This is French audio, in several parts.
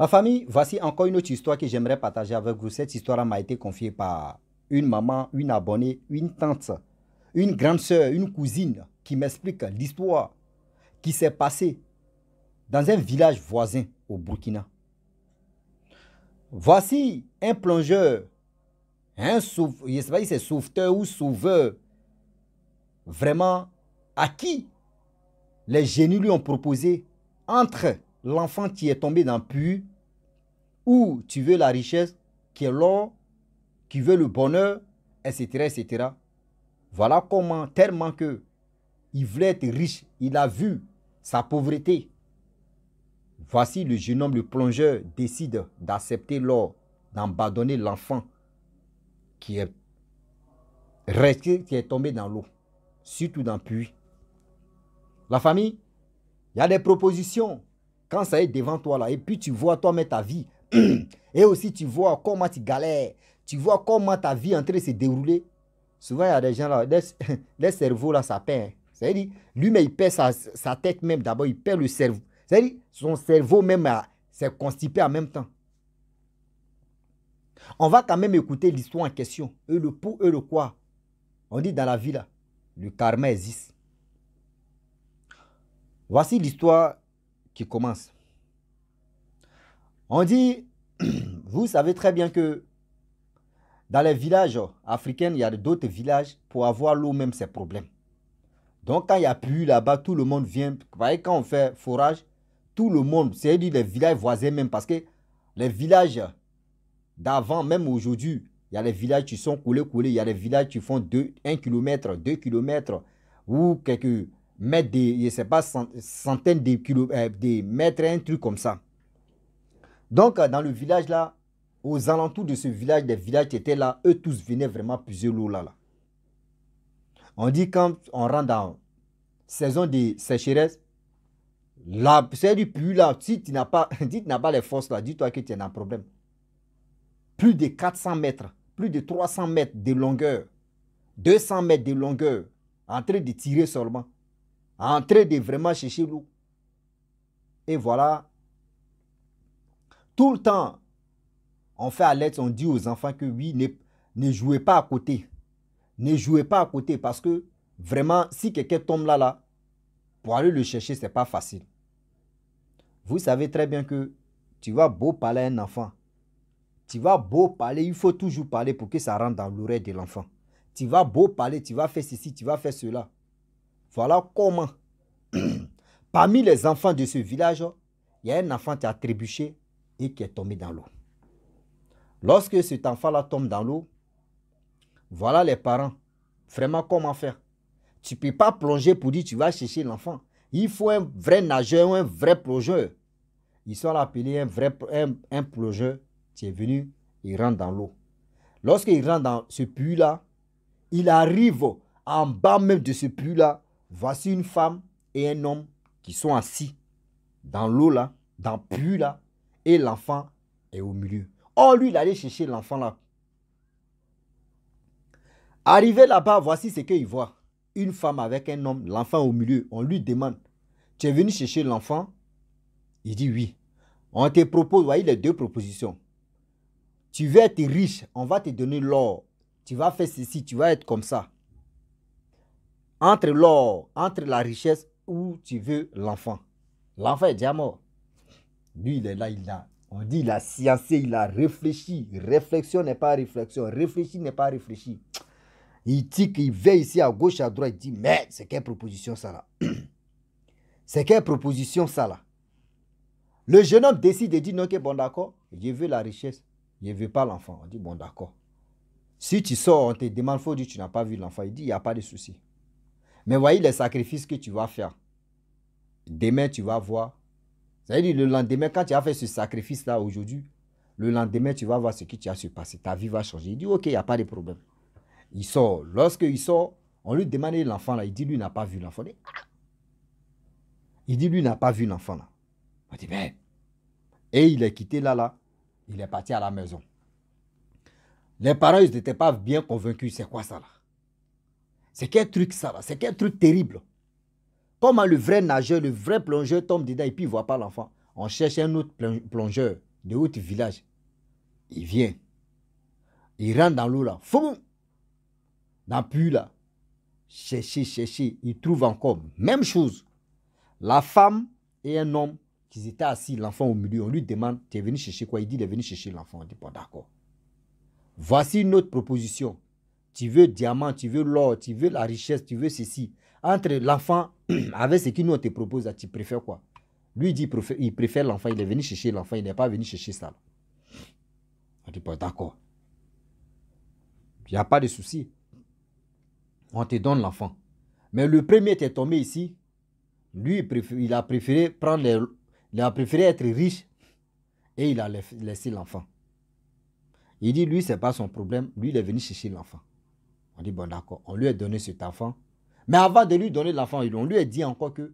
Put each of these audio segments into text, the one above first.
Ma famille, voici encore une autre histoire que j'aimerais partager avec vous. Cette histoire m'a été confiée par une maman, une abonnée, une tante, une grande sœur, une cousine qui m'explique l'histoire qui s'est passée dans un village voisin au Burkina. Voici un plongeur, un sauveteur ou sauveur, vraiment à qui les génies lui ont proposé entre l'enfant qui est tombé dans le puits où tu veux la richesse qui est l'or, qui veut le bonheur, etc., etc. Voilà comment, tellement que il voulait être riche, il a vu sa pauvreté. Voici le jeune homme, le plongeur, décide d'accepter l'or, d'abandonner l'enfant qui est qui est tombé dans l'eau, surtout dans le puits. La famille, il y a des propositions. Quand ça est devant toi là, et puis tu vois toi mettre ta vie, Et aussi, tu vois comment tu galères. Tu vois comment ta vie est en train se dérouler. Souvent, il y a des gens là, les, cerveau cerveaux là, ça perd. C'est-à-dire, lui, mais il perd sa, tête même. D'abord, il perd le cerveau. C'est-à-dire, son cerveau même s'est constipé en même temps. On va quand même écouter l'histoire en question. Eux, le pour, eux, le quoi. On dit dans la vie là, le karma existe. Voici l'histoire qui commence. On dit, vous savez très bien que dans les villages africains, il y a d'autres villages, pour avoir l'eau même, ces problèmes. Donc quand il y a plus là-bas, tout le monde vient. Vous voyez, quand on fait forage, tout le monde, c'est-à-dire les villages voisins même, parce que les villages d'avant, même aujourd'hui, il y a les villages qui sont coulés, coulés. Il y a les villages qui font 1 km, 2 km, ou quelques mètres, de, je sais pas, centaines de, euh, de mètres, un truc comme ça. Donc, euh, dans le village là, aux alentours de ce village, des villages qui étaient là, eux tous venaient vraiment puiser l'eau là, là. On dit quand on rentre dans saison de sécheresse, là c'est du puits là, si tu n'as pas, si tu pas les forces là, dis-toi que tu as un problème. Plus de 400 mètres, plus de 300 mètres de longueur, 200 mètres de longueur, en train de tirer seulement, en train de vraiment chercher l'eau. Et voilà tout le temps, on fait alerte, on dit aux enfants que oui, ne, jouez pas à côté. Ne jouez pas à côté parce que vraiment, si quelqu'un tombe là, là, pour aller le chercher, ce n'est pas facile. Vous savez très bien que tu vas beau parler à un enfant. Tu vas beau parler, il faut toujours parler pour que ça rentre dans l'oreille de l'enfant. Tu vas beau parler, tu vas faire ceci, tu vas faire cela. Voilà comment. Parmi les enfants de ce village, il y a un enfant qui a trébuché et qui est tombé dans l'eau. Lorsque cet enfant-là tombe dans l'eau, voilà les parents. Vraiment, comment faire Tu ne peux pas plonger pour dire tu vas chercher l'enfant. Il faut un vrai nageur, un vrai plongeur. Ils sont appelés un vrai un, plongeur. Tu es venu, il rentre dans l'eau. Lorsqu'il rentre dans ce puits-là, il arrive en bas même de ce puits-là. Voici une femme et un homme qui sont assis dans l'eau là, dans le puits là, et l'enfant est au milieu. Oh, lui, il allait chercher l'enfant là. Arrivé là-bas, voici ce qu'il voit. Une femme avec un homme, l'enfant au milieu. On lui demande, tu es venu chercher l'enfant Il dit oui. On te propose, voyez les deux propositions. Tu veux être riche, on va te donner l'or. Tu vas faire ceci, tu vas être comme ça. Entre l'or, entre la richesse, où tu veux l'enfant. L'enfant est déjà mort. Lui, il est là, il a, on dit, il a sciencé, il a réfléchi. Réflexion n'est pas réflexion. Réfléchi n'est pas réfléchi. Il tique, il veille ici à gauche, à droite, il dit, mais c'est quelle proposition ça là C'est quelle proposition ça là Le jeune homme décide de dit, non, ok, bon d'accord, je veux la richesse, je ne veux pas l'enfant. On dit, bon d'accord. Si tu sors, on te demande, faut dire, tu n'as pas vu l'enfant. Il dit, il n'y a pas de souci. Mais voyez les sacrifices que tu vas faire. Demain, tu vas voir c'est-à-dire, le lendemain, quand tu as fait ce sacrifice-là aujourd'hui, le lendemain, tu vas voir ce qui a se passer. Ta vie va changer. Il dit, OK, il n'y a pas de problème. Il sort. Lorsqu'il sort, on lui demande l'enfant là. Il dit, lui n'a pas vu l'enfant. Il dit, lui n'a pas vu l'enfant là. On dit, ben. Et il est quitté là, là. Il est parti à la maison. Les parents, ils n'étaient pas bien convaincus. C'est quoi ça là C'est quel truc ça là C'est quel truc terrible Comment le vrai nageur, le vrai plongeur tombe dedans et puis il ne voit pas l'enfant On cherche un autre plongeur de haut village. Il vient. Il rentre dans l'eau là. Foum Dans le là. Chercher, chercher. Il trouve encore. Même chose. La femme et un homme qui étaient assis, l'enfant au milieu. On lui demande Tu es venu chercher quoi Il dit Il est venu chercher l'enfant. On dit pas d'accord. Voici une autre proposition. Tu veux diamant, tu veux l'or, tu veux la richesse, tu veux ceci entre l'enfant avec ce qui nous te propose, tu préfères quoi Lui, il dit il préfère l'enfant, il est venu chercher l'enfant, il n'est pas venu chercher ça. On dit, bon, d'accord. Il n'y a pas de souci. On te donne l'enfant. Mais le premier est tombé ici. Lui, il a préféré prendre il a préféré être riche et il a laissé l'enfant. Il dit, lui, ce n'est pas son problème. Lui, il est venu chercher l'enfant. On dit, bon, d'accord. On lui a donné cet enfant. Mais avant de lui donner l'enfant, on lui a dit encore que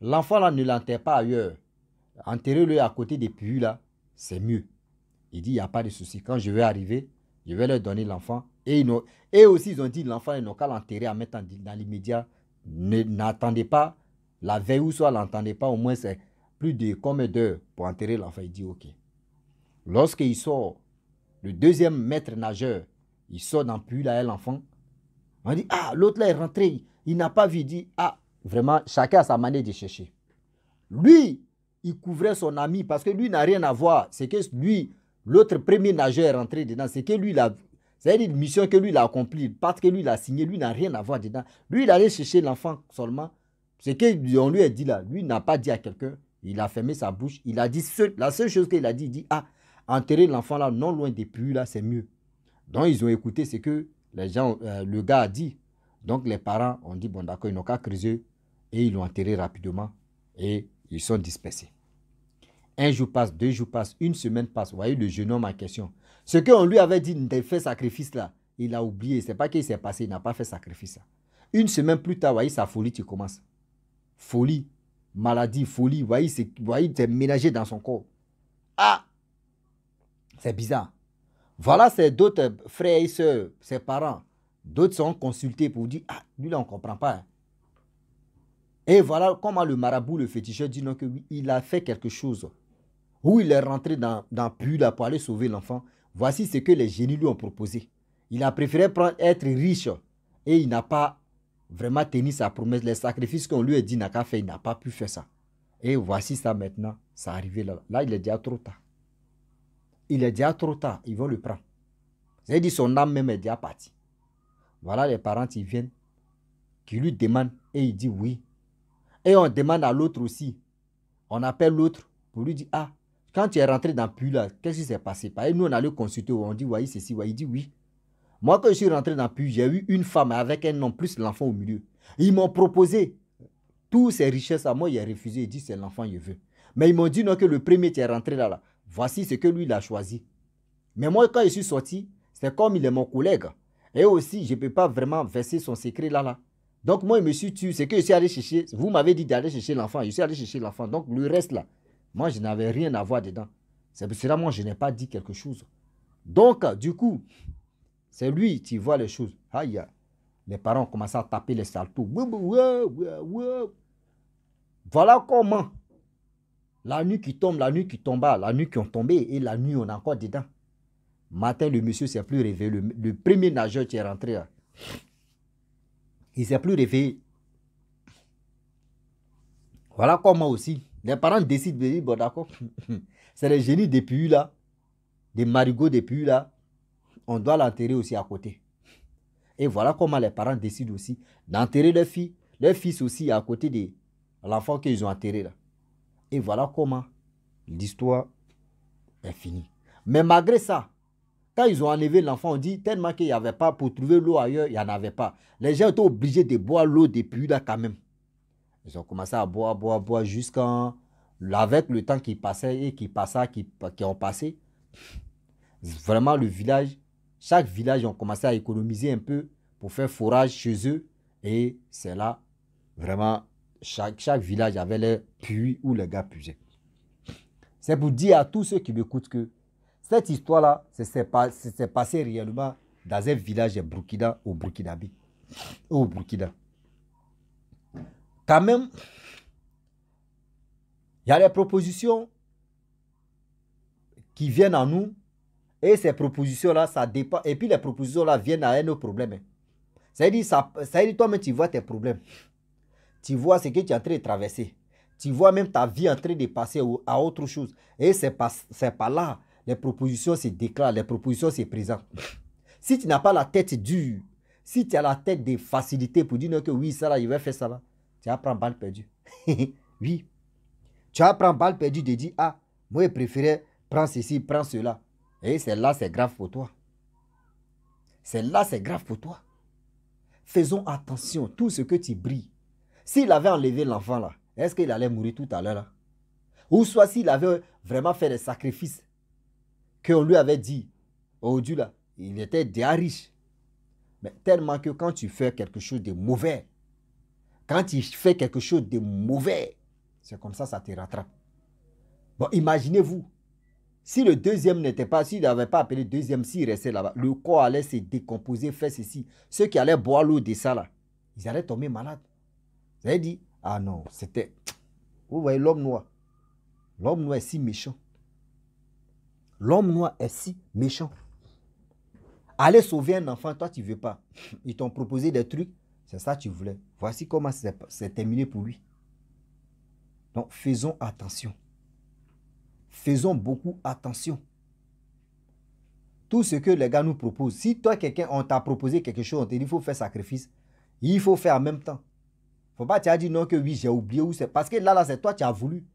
l'enfant là ne l'enterre pas ailleurs. enterrer le à côté des puits là, c'est mieux. Il dit, il n'y a pas de souci. Quand je vais arriver, je vais leur donner l'enfant. Et, et aussi, ils ont dit, l'enfant, ils n'ont qu'à l'enterrer à mettre dans l'immédiat. N'attendez pas la veille ou soit, l'entendez pas. Au moins, c'est plus de combien d'heures pour enterrer l'enfant. Il dit, OK. Lorsqu'il sort, le deuxième maître nageur, il sort dans le puits, là, l'enfant. On dit, ah, l'autre là est rentré. Il n'a pas vu, dit, ah, vraiment, chacun a sa manière de chercher. Lui, il couvrait son ami parce que lui n'a rien à voir. C'est que lui, l'autre premier nageur est rentré dedans. C'est que lui, la, c'est une mission que lui, a accomplie. Parce que lui, l'a signé, lui n'a rien à voir dedans. Lui, il allait chercher l'enfant seulement. Ce qu'on lui a dit là, lui n'a pas dit à quelqu'un. Il a fermé sa bouche. Il a dit, la seule chose qu'il a dit, il dit, ah, enterrer l'enfant là, non loin des puits là, c'est mieux. Donc, ils ont écouté ce que les gens, euh, le gars a dit. Donc les parents ont dit, bon d'accord, ils n'ont qu'à creuser et ils l'ont enterré rapidement et ils sont dispersés. Un jour passe, deux jours passent, une semaine passe. Vous voyez le jeune homme en question. Ce qu'on lui avait dit de fait sacrifice là, il a oublié. C'est pas qu'il s'est passé, il n'a pas fait sacrifice Une semaine plus tard, vous voyez sa folie tu commences. Folie, maladie, folie. Vous voyez, c'est, voyez, ménagé dans son corps. Ah, c'est bizarre. Voilà ses d'autres frères et sœurs, ses parents. D'autres sont consultés pour dire Ah, lui là, on ne comprend pas. Hein. Et voilà comment le marabout, le féticheur, dit non, que oui, il a fait quelque chose. Ou il est rentré dans, dans pour aller sauver l'enfant. Voici ce que les génies lui ont proposé. Il a préféré prendre, être riche et il n'a pas vraiment tenu sa promesse. Les sacrifices qu'on lui a dit n'a qu'à faire, il n'a pas pu faire ça. Et voici ça maintenant, ça arrivé là. Là, il est déjà trop tard. Il est déjà trop tard, ils vont le prendre. C'est-à-dire son âme même est déjà partie. Voilà les parents qui viennent, qui lui demandent et il dit oui. Et on demande à l'autre aussi. On appelle l'autre pour lui dire Ah, quand tu es rentré dans Puy là, qu'est-ce qui s'est passé Et nous, on allait consulter, on dit Oui, c'est oui. Il dit Oui. Moi, quand je suis rentré dans puits, j'ai eu une femme avec un nom plus l'enfant au milieu. Ils m'ont proposé toutes ces richesses à moi, il a refusé, il dit C'est l'enfant, je veux. Mais ils m'ont dit Non, que le premier qui est rentré là, là, voici ce que lui, il a choisi. Mais moi, quand je suis sorti, c'est comme il est mon collègue. Et aussi, je ne peux pas vraiment verser son secret là-là. Donc moi, je me suis tué. C'est que je suis allé chercher. Vous m'avez dit d'aller chercher l'enfant. Je suis allé chercher l'enfant. Donc le reste là, moi, je n'avais rien à voir dedans. C'est pour moi, je n'ai pas dit quelque chose. Donc, euh, du coup, c'est lui qui voit les choses. Aïe, les parents ont commencé à taper les saltos. Voilà comment la nuit qui tombe, la nuit qui tomba, la nuit qui ont tombé et la nuit on est encore dedans. Matin, le monsieur s'est plus réveillé. Le, premier nageur qui est rentré, hein. il s'est plus réveillé. Voilà comment aussi. Les parents décident de dire, bon d'accord, c'est le génie depuis là, des marigots depuis là, on doit l'enterrer aussi à côté. Et voilà comment les parents décident aussi d'enterrer leur filles, leurs fils aussi à côté de l'enfant qu'ils ont enterré là. Et voilà comment l'histoire est finie. Mais malgré ça, quand ils ont enlevé l'enfant, on dit tellement qu'il n'y avait pas, pour trouver l'eau ailleurs, il n'y en avait pas. Les gens étaient obligés de boire l'eau des puits là quand même. Ils ont commencé à boire, boire, boire jusqu'à... Avec le temps qui passait et qui passa, qui, qui ont passé, vraiment le village, chaque village, ont commencé à économiser un peu pour faire forage chez eux. Et c'est là, vraiment, chaque, village avait les puits où les gars puisaient. C'est pour dire à tous ceux qui m'écoutent que cette histoire-là c'est passé passé réellement dans un village de Burkina, au Burkina, au Quand même, il y a les propositions qui viennent à nous et ces propositions-là, ça dépend. Et puis les propositions-là viennent à nos problèmes. problème. cest hein. ça, toi-même, tu vois tes problèmes. Tu vois ce que tu es en train de traverser. Tu vois même ta vie en train de passer à autre chose. Et c'est pas, pas là les propositions se déclarent, les propositions se présentent. Si tu n'as pas la tête dure, si tu as la tête des facilités pour dire que oui, ça là, je vais faire ça là, tu vas prendre balle perdue. oui. Tu apprends prendre balle perdue de dire, ah, moi je préférais prendre ceci, prendre cela. Et celle là, c'est grave pour toi. celle là, c'est grave pour toi. Faisons attention, tout ce que tu brilles. S'il avait enlevé l'enfant là, est-ce qu'il allait mourir tout à l'heure là Ou soit s'il avait vraiment fait des sacrifices, qu'on lui avait dit, oh Dieu là, il était déjà riche. Mais tellement que quand tu fais quelque chose de mauvais, quand il fait quelque chose de mauvais, c'est comme ça, ça te rattrape. Bon, imaginez-vous, si le deuxième n'était pas, s'il n'avait pas appelé le deuxième, s'il restait là-bas, le corps allait se décomposer, faire ceci. Ceux qui allaient boire l'eau de ça là, ils allaient tomber malades. Vous avez dit, ah non, c'était. Vous voyez l'homme noir. L'homme noir est si méchant. L'homme noir est si méchant. Aller sauver un enfant, toi, tu ne veux pas. Ils t'ont proposé des trucs, c'est ça que tu voulais. Voici comment c'est terminé pour lui. Donc, faisons attention. Faisons beaucoup attention. Tout ce que les gars nous proposent, si toi, quelqu'un, on t'a proposé quelque chose, on te dit qu'il faut faire sacrifice, il faut faire en même temps. Faut pas, tu as dit non que oui, j'ai oublié où c'est. Parce que là, là, c'est toi qui as voulu.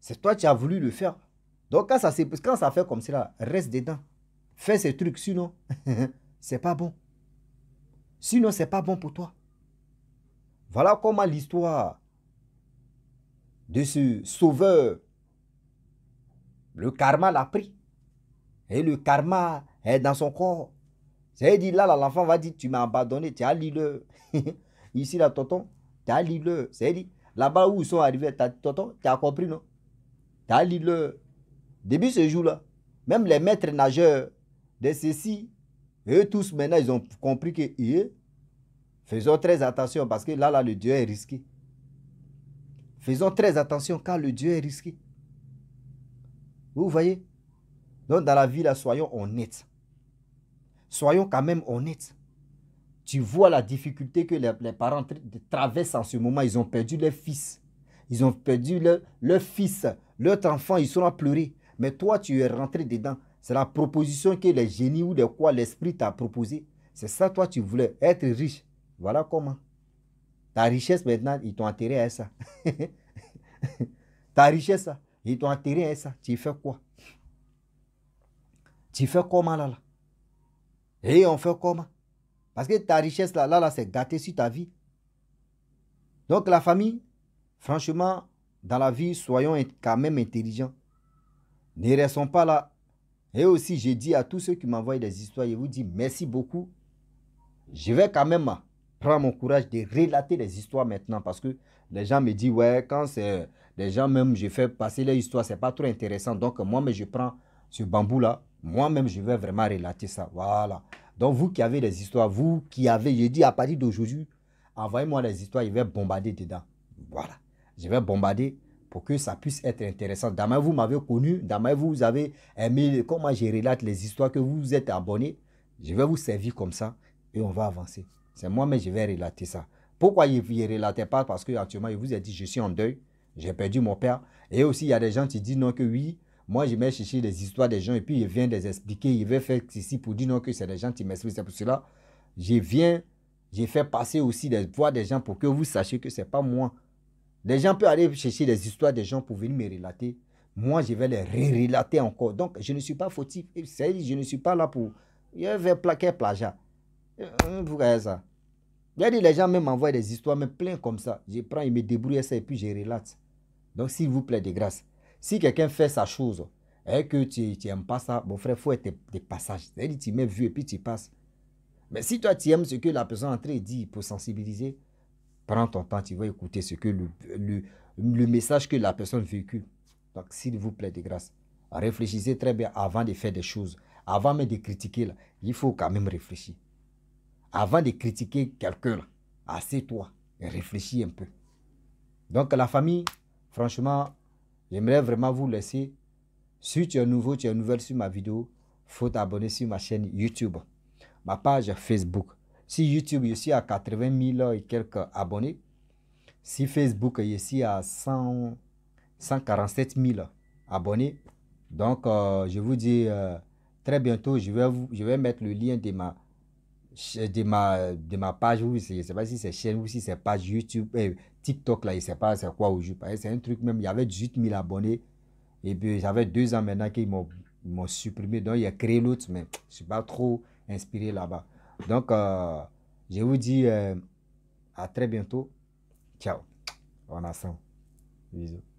C'est toi qui as voulu le faire. Donc quand ça, fait comme ça, reste dedans. Fais ces trucs, sinon, c'est pas bon. Sinon, c'est pas bon pour toi. Voilà comment l'histoire de ce sauveur, le karma l'a pris. Et le karma est dans son corps. C'est dit là, l'enfant va dire, tu m'as abandonné, tu as le Ici, là, tonton, tu as le C'est dit, là-bas où ils sont arrivés, tonton, tu as compris, non? Tu as le Début ce jour-là, même les maîtres nageurs de ceci, eux tous maintenant, ils ont compris que eux, eh, faisons très attention parce que là, là, le Dieu est risqué. Faisons très attention car le Dieu est risqué. Vous voyez Donc dans la vie, là, soyons honnêtes. Soyons quand même honnêtes. Tu vois la difficulté que les, parents traversent en ce moment. Ils ont perdu leur fils. Ils ont perdu leur, fils. Leur enfant, ils sont à pleurer. Mais toi, tu es rentré dedans. C'est la proposition que les génies ou de quoi l'esprit t'a proposé. C'est ça, toi, tu voulais être riche. Voilà comment. Ta richesse, maintenant, ils t'ont intérêt à ça. Ta richesse, ils t'ont attiré à ça. Tu fais quoi Tu fais comment, là, là Et on fait comment Parce que ta richesse, là, là, là c'est gâté sur ta vie. Donc, la famille, franchement, dans la vie, soyons quand même intelligents. Ne restons pas là. Et aussi, j'ai dit à tous ceux qui m'envoient des histoires, je vous dis merci beaucoup. Je vais quand même prendre mon courage de relater les histoires maintenant parce que les gens me disent, ouais, quand c'est les gens même, je fais passer les histoires, c'est pas trop intéressant. Donc, moi, mais je prends ce bambou-là, moi-même, je vais vraiment relater ça. Voilà. Donc, vous qui avez des histoires, vous qui avez, je dis à partir d'aujourd'hui, envoyez-moi les histoires, je vais bombarder dedans. Voilà. Je vais bombarder pour que ça puisse être intéressant. Damain, vous m'avez connu, demain vous avez aimé comment je relate les histoires que vous êtes abonné. Je vais vous servir comme ça et on va avancer. C'est moi, mais je vais relater ça. Pourquoi je ne relatais pas Parce que actuellement, je vous ai dit, je suis en deuil, j'ai perdu mon père. Et aussi, il y a des gens qui disent non que oui, moi, je vais chercher des histoires des gens et puis je viens les expliquer. Je vais faire ceci pour dire non que c'est des gens qui m'expliquent. C'est pour cela, je viens, j'ai fait passer aussi des voix des gens pour que vous sachiez que ce n'est pas moi les gens peuvent aller chercher des histoires des gens pour venir me relater. Moi, je vais les relater encore. Donc, je ne suis pas fautif. Je ne suis pas là pour. Je vais plaquer plagiat. Euh, euh, vous voyez ça? y les gens m'envoient des histoires, mais plein comme ça. Je prends, ils me débrouille ça et puis je relate. Donc, s'il vous plaît, de grâce. Si quelqu'un fait sa chose et que tu n'aimes pas ça, mon frère, il faut être des passages. cest tu mets vu et puis tu passes. Mais si toi, tu aimes ce que la personne entrée dit pour sensibiliser, prends ton temps, tu vas écouter ce que le, message que la personne véhicule. Donc, s'il vous plaît, de grâce, réfléchissez très bien avant de faire des choses. Avant même de critiquer, il faut quand même réfléchir. Avant de critiquer quelqu'un, assieds-toi et réfléchis un peu. Donc, la famille, franchement, j'aimerais vraiment vous laisser. Si tu es nouveau, tu es nouvelle sur ma vidéo, faut t'abonner sur ma chaîne YouTube, ma page Facebook si YouTube, je suis à 80 000 et quelques abonnés. Si Facebook, je suis à 147 000 abonnés. Donc, euh, je vous dis euh, très bientôt, je vais, je vais mettre le lien de ma, de ma, page, je ne sais pas si c'est chaîne ou si c'est page YouTube, euh, TikTok, là, je ne sais pas c'est quoi aujourd'hui. C'est un truc même, il y avait 18 000 abonnés. Et puis, j'avais deux ans maintenant qu'ils m'ont supprimé. Donc, il a créé l'autre, mais je ne suis pas trop inspiré là-bas. Donc, euh, je vous dis euh, à très bientôt. Ciao. On a Bisous.